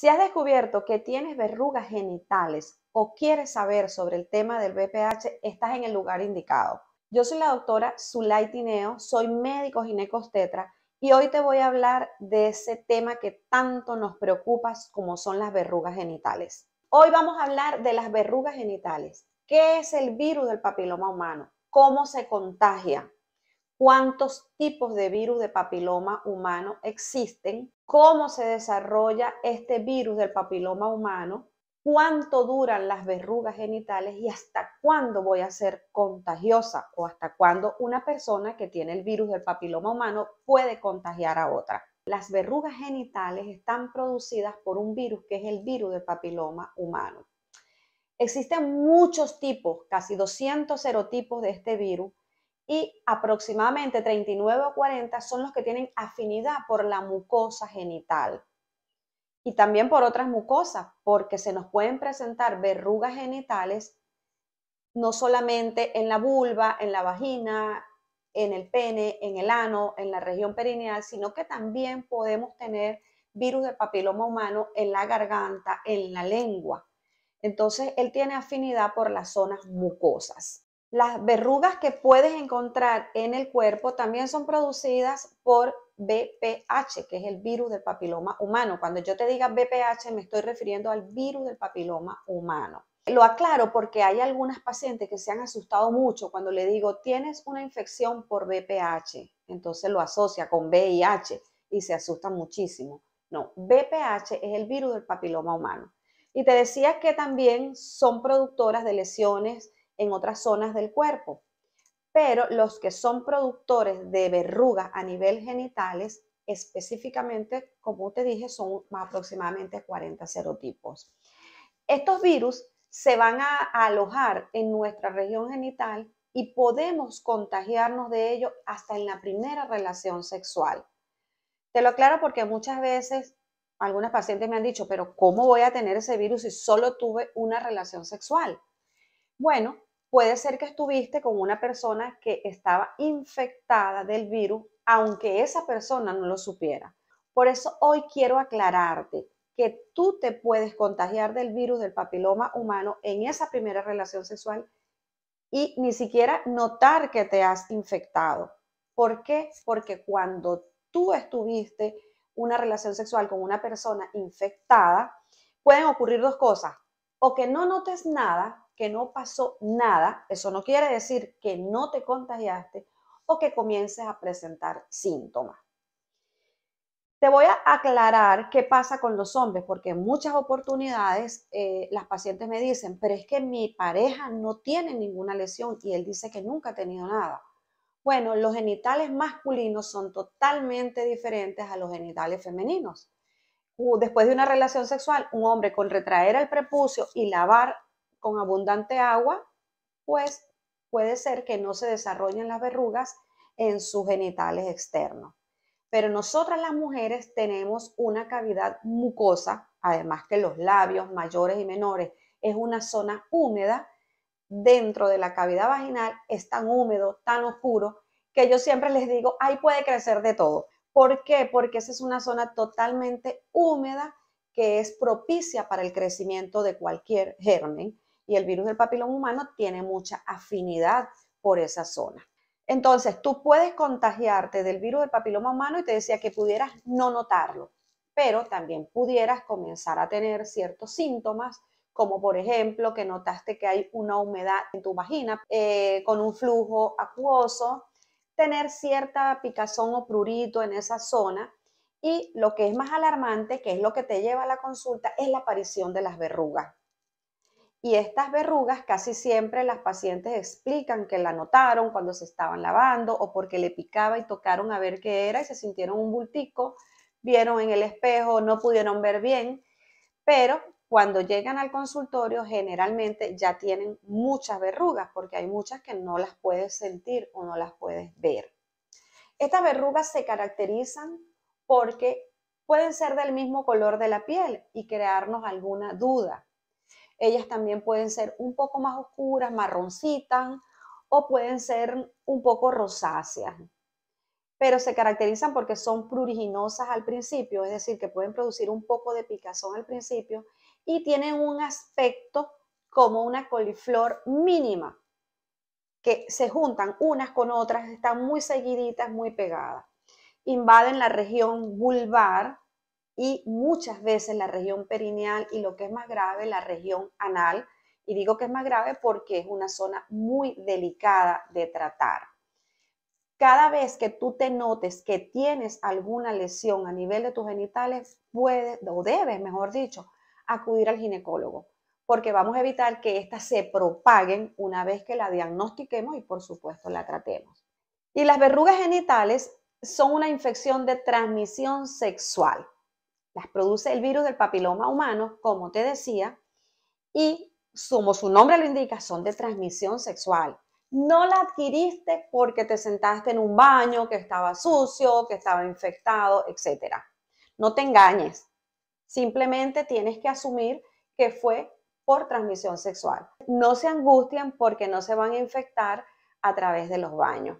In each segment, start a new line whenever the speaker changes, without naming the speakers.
Si has descubierto que tienes verrugas genitales o quieres saber sobre el tema del BPH, estás en el lugar indicado. Yo soy la doctora Zulay soy médico ginecostetra y hoy te voy a hablar de ese tema que tanto nos preocupa como son las verrugas genitales. Hoy vamos a hablar de las verrugas genitales. ¿Qué es el virus del papiloma humano? ¿Cómo se contagia? cuántos tipos de virus de papiloma humano existen, cómo se desarrolla este virus del papiloma humano, cuánto duran las verrugas genitales y hasta cuándo voy a ser contagiosa o hasta cuándo una persona que tiene el virus del papiloma humano puede contagiar a otra. Las verrugas genitales están producidas por un virus que es el virus del papiloma humano. Existen muchos tipos, casi 200 serotipos de este virus, y aproximadamente 39 o 40 son los que tienen afinidad por la mucosa genital y también por otras mucosas, porque se nos pueden presentar verrugas genitales no solamente en la vulva, en la vagina, en el pene, en el ano, en la región perineal, sino que también podemos tener virus de papiloma humano en la garganta, en la lengua. Entonces, él tiene afinidad por las zonas mucosas. Las verrugas que puedes encontrar en el cuerpo también son producidas por BPH, que es el virus del papiloma humano. Cuando yo te diga BPH me estoy refiriendo al virus del papiloma humano. Lo aclaro porque hay algunas pacientes que se han asustado mucho cuando le digo, tienes una infección por BPH, entonces lo asocia con VIH y se asustan muchísimo. No, BPH es el virus del papiloma humano. Y te decía que también son productoras de lesiones en otras zonas del cuerpo. Pero los que son productores de verrugas a nivel genitales, específicamente, como te dije, son aproximadamente 40 serotipos. Estos virus se van a alojar en nuestra región genital y podemos contagiarnos de ello hasta en la primera relación sexual. Te lo aclaro porque muchas veces algunas pacientes me han dicho, pero ¿cómo voy a tener ese virus si solo tuve una relación sexual? Bueno, puede ser que estuviste con una persona que estaba infectada del virus, aunque esa persona no lo supiera. Por eso hoy quiero aclararte que tú te puedes contagiar del virus del papiloma humano en esa primera relación sexual y ni siquiera notar que te has infectado. ¿Por qué? Porque cuando tú estuviste una relación sexual con una persona infectada, pueden ocurrir dos cosas. O que no notes nada que no pasó nada, eso no quiere decir que no te contagiaste o que comiences a presentar síntomas. Te voy a aclarar qué pasa con los hombres, porque en muchas oportunidades eh, las pacientes me dicen, pero es que mi pareja no tiene ninguna lesión y él dice que nunca ha tenido nada. Bueno, los genitales masculinos son totalmente diferentes a los genitales femeninos. Después de una relación sexual, un hombre con retraer el prepucio y lavar con abundante agua, pues puede ser que no se desarrollen las verrugas en sus genitales externos. Pero nosotras las mujeres tenemos una cavidad mucosa, además que los labios mayores y menores es una zona húmeda, dentro de la cavidad vaginal es tan húmedo, tan oscuro, que yo siempre les digo, ahí puede crecer de todo. ¿Por qué? Porque esa es una zona totalmente húmeda que es propicia para el crecimiento de cualquier germen y el virus del papiloma humano tiene mucha afinidad por esa zona. Entonces, tú puedes contagiarte del virus del papiloma humano y te decía que pudieras no notarlo, pero también pudieras comenzar a tener ciertos síntomas, como por ejemplo que notaste que hay una humedad en tu vagina eh, con un flujo acuoso, tener cierta picazón o prurito en esa zona y lo que es más alarmante, que es lo que te lleva a la consulta, es la aparición de las verrugas. Y estas verrugas casi siempre las pacientes explican que la notaron cuando se estaban lavando o porque le picaba y tocaron a ver qué era y se sintieron un bultico, vieron en el espejo, no pudieron ver bien, pero cuando llegan al consultorio generalmente ya tienen muchas verrugas porque hay muchas que no las puedes sentir o no las puedes ver. Estas verrugas se caracterizan porque pueden ser del mismo color de la piel y crearnos alguna duda ellas también pueden ser un poco más oscuras, marroncitas o pueden ser un poco rosáceas. Pero se caracterizan porque son pruriginosas al principio, es decir, que pueden producir un poco de picazón al principio y tienen un aspecto como una coliflor mínima, que se juntan unas con otras, están muy seguiditas, muy pegadas. Invaden la región vulvar, y muchas veces la región perineal y lo que es más grave, la región anal. Y digo que es más grave porque es una zona muy delicada de tratar. Cada vez que tú te notes que tienes alguna lesión a nivel de tus genitales, puedes o debes, mejor dicho, acudir al ginecólogo, porque vamos a evitar que éstas se propaguen una vez que la diagnostiquemos y por supuesto la tratemos. Y las verrugas genitales son una infección de transmisión sexual. Las produce el virus del papiloma humano, como te decía, y sumo su nombre a la indicación de transmisión sexual. No la adquiriste porque te sentaste en un baño que estaba sucio, que estaba infectado, etc. No te engañes. Simplemente tienes que asumir que fue por transmisión sexual. No se angustien porque no se van a infectar a través de los baños.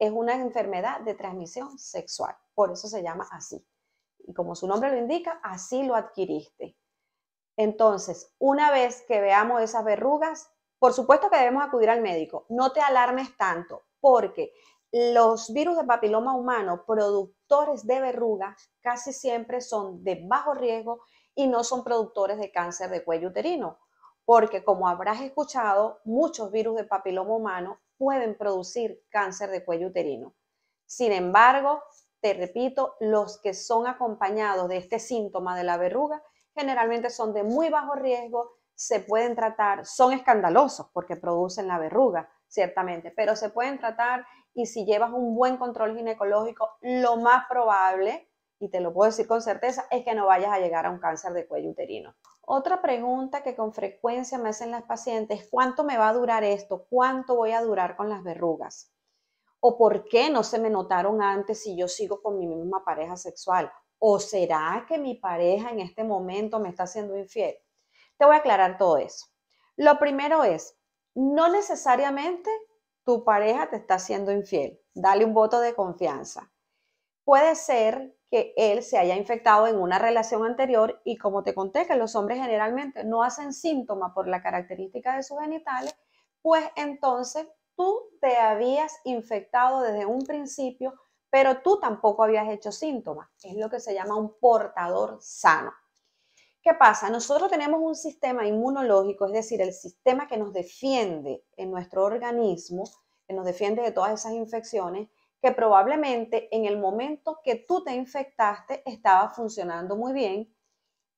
Es una enfermedad de transmisión sexual. Por eso se llama así y como su nombre lo indica, así lo adquiriste. Entonces, una vez que veamos esas verrugas, por supuesto que debemos acudir al médico. No te alarmes tanto, porque los virus de papiloma humano productores de verrugas casi siempre son de bajo riesgo y no son productores de cáncer de cuello uterino, porque como habrás escuchado, muchos virus de papiloma humano pueden producir cáncer de cuello uterino. Sin embargo, te repito, los que son acompañados de este síntoma de la verruga generalmente son de muy bajo riesgo, se pueden tratar, son escandalosos porque producen la verruga, ciertamente, pero se pueden tratar y si llevas un buen control ginecológico, lo más probable, y te lo puedo decir con certeza, es que no vayas a llegar a un cáncer de cuello uterino. Otra pregunta que con frecuencia me hacen las pacientes, ¿cuánto me va a durar esto? ¿Cuánto voy a durar con las verrugas? ¿O por qué no se me notaron antes si yo sigo con mi misma pareja sexual? ¿O será que mi pareja en este momento me está haciendo infiel? Te voy a aclarar todo eso. Lo primero es, no necesariamente tu pareja te está haciendo infiel. Dale un voto de confianza. Puede ser que él se haya infectado en una relación anterior y como te conté que los hombres generalmente no hacen síntomas por la característica de sus genitales, pues entonces tú te habías infectado desde un principio, pero tú tampoco habías hecho síntomas. Es lo que se llama un portador sano. ¿Qué pasa? Nosotros tenemos un sistema inmunológico, es decir, el sistema que nos defiende en nuestro organismo, que nos defiende de todas esas infecciones, que probablemente en el momento que tú te infectaste estaba funcionando muy bien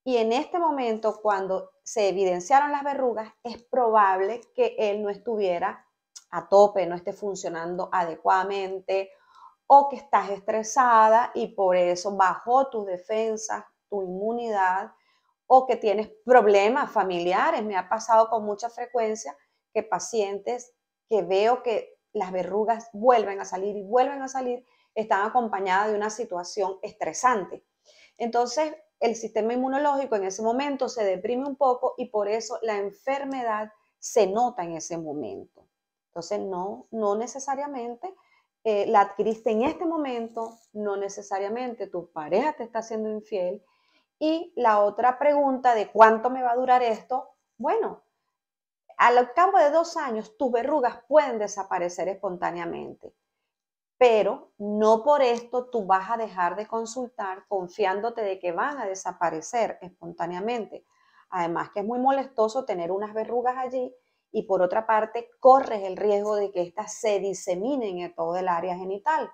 y en este momento cuando se evidenciaron las verrugas es probable que él no estuviera a tope, no esté funcionando adecuadamente o que estás estresada y por eso bajó tus defensas, tu inmunidad o que tienes problemas familiares. Me ha pasado con mucha frecuencia que pacientes que veo que las verrugas vuelven a salir y vuelven a salir están acompañadas de una situación estresante. Entonces, el sistema inmunológico en ese momento se deprime un poco y por eso la enfermedad se nota en ese momento. Entonces, no, no necesariamente eh, la adquiriste en este momento, no necesariamente tu pareja te está haciendo infiel. Y la otra pregunta de cuánto me va a durar esto, bueno, al cabo de dos años tus verrugas pueden desaparecer espontáneamente, pero no por esto tú vas a dejar de consultar confiándote de que van a desaparecer espontáneamente. Además que es muy molestoso tener unas verrugas allí y por otra parte corres el riesgo de que éstas se diseminen en todo el área genital.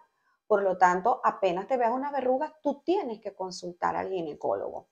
Por lo tanto, apenas te veas una verruga, tú tienes que consultar al ginecólogo.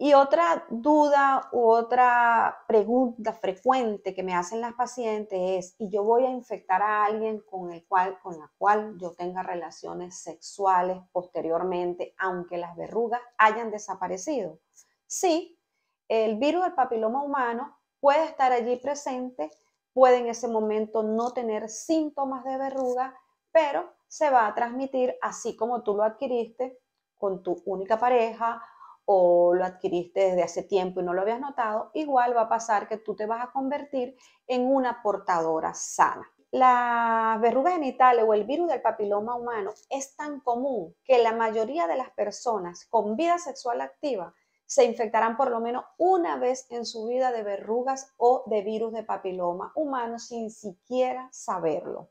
Y otra duda u otra pregunta frecuente que me hacen las pacientes es, ¿y yo voy a infectar a alguien con el cual con la cual yo tenga relaciones sexuales posteriormente aunque las verrugas hayan desaparecido? Sí, el virus del papiloma humano puede estar allí presente, puede en ese momento no tener síntomas de verruga, pero se va a transmitir así como tú lo adquiriste con tu única pareja o lo adquiriste desde hace tiempo y no lo habías notado, igual va a pasar que tú te vas a convertir en una portadora sana. La verruga genital o el virus del papiloma humano es tan común que la mayoría de las personas con vida sexual activa se infectarán por lo menos una vez en su vida de verrugas o de virus de papiloma humano sin siquiera saberlo.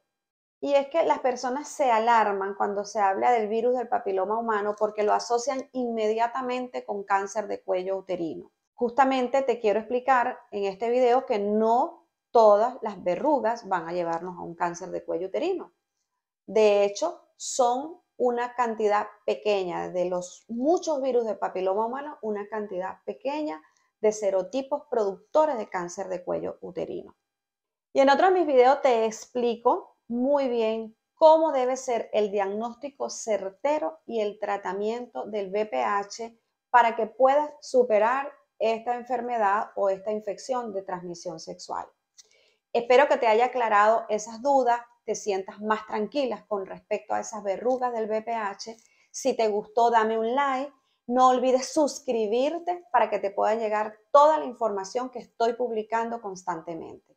Y es que las personas se alarman cuando se habla del virus del papiloma humano porque lo asocian inmediatamente con cáncer de cuello uterino. Justamente te quiero explicar en este video que no todas las verrugas van a llevarnos a un cáncer de cuello uterino. De hecho, son una cantidad pequeña, de los muchos virus de papiloma humano, una cantidad pequeña de serotipos productores de cáncer de cuello uterino. Y en otro de mis videos te explico muy bien cómo debe ser el diagnóstico certero y el tratamiento del VPH para que puedas superar esta enfermedad o esta infección de transmisión sexual. Espero que te haya aclarado esas dudas, te sientas más tranquilas con respecto a esas verrugas del BPH. Si te gustó, dame un like. No olvides suscribirte para que te pueda llegar toda la información que estoy publicando constantemente.